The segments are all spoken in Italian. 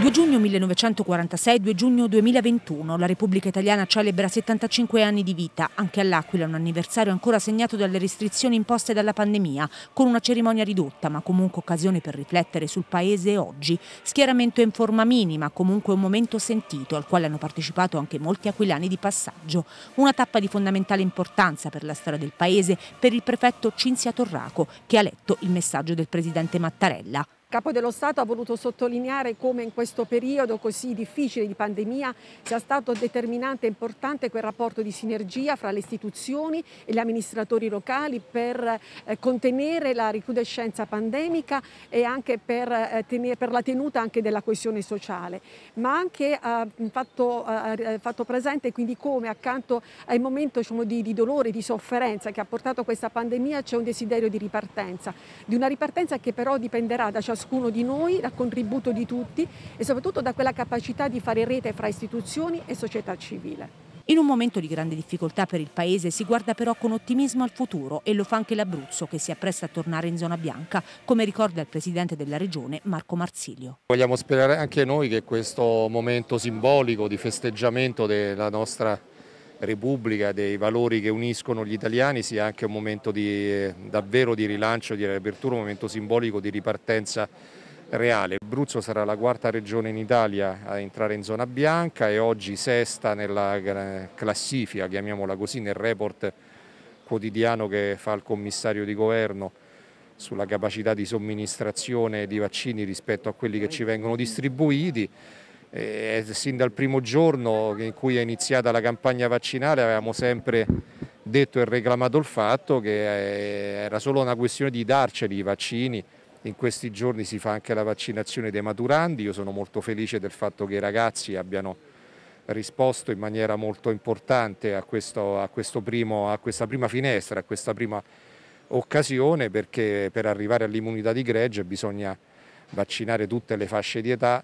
2 giugno 1946, 2 giugno 2021, la Repubblica Italiana celebra 75 anni di vita, anche all'Aquila un anniversario ancora segnato dalle restrizioni imposte dalla pandemia, con una cerimonia ridotta ma comunque occasione per riflettere sul paese oggi, schieramento in forma minima, comunque un momento sentito al quale hanno partecipato anche molti aquilani di passaggio, una tappa di fondamentale importanza per la storia del paese per il prefetto Cinzia Torraco che ha letto il messaggio del presidente Mattarella. Capo dello Stato ha voluto sottolineare come in questo periodo così difficile di pandemia sia stato determinante e importante quel rapporto di sinergia fra le istituzioni e gli amministratori locali per eh, contenere la recrudescenza pandemica e anche per, eh, tenere, per, la tenuta anche della coesione sociale, ma anche ha eh, fatto, fatto, presente quindi come accanto ai momenti diciamo, di, di dolore, di sofferenza che ha portato questa pandemia c'è un desiderio di ripartenza, di una ripartenza che però dipenderà da ciascuno ciascuno di noi, dal contributo di tutti e soprattutto da quella capacità di fare rete fra istituzioni e società civile. In un momento di grande difficoltà per il Paese si guarda però con ottimismo al futuro e lo fa anche l'Abruzzo che si appresta a tornare in zona bianca, come ricorda il Presidente della Regione Marco Marsilio. Vogliamo sperare anche noi che questo momento simbolico di festeggiamento della nostra Repubblica, dei valori che uniscono gli italiani sia anche un momento di, eh, davvero di rilancio, di riapertura, un momento simbolico di ripartenza reale. Abruzzo sarà la quarta regione in Italia a entrare in zona bianca e oggi sesta nella classifica, chiamiamola così, nel report quotidiano che fa il commissario di governo sulla capacità di somministrazione di vaccini rispetto a quelli che ci vengono distribuiti. E eh, sin dal primo giorno in cui è iniziata la campagna vaccinale avevamo sempre detto e reclamato il fatto che eh, era solo una questione di darceli i vaccini. In questi giorni si fa anche la vaccinazione dei maturandi, io sono molto felice del fatto che i ragazzi abbiano risposto in maniera molto importante a, questo, a, questo primo, a questa prima finestra, a questa prima occasione perché per arrivare all'immunità di gregge bisogna vaccinare tutte le fasce di età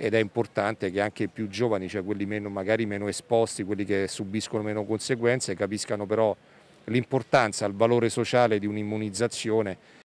ed è importante che anche i più giovani, cioè quelli meno, magari meno esposti, quelli che subiscono meno conseguenze, capiscano però l'importanza, il valore sociale di un'immunizzazione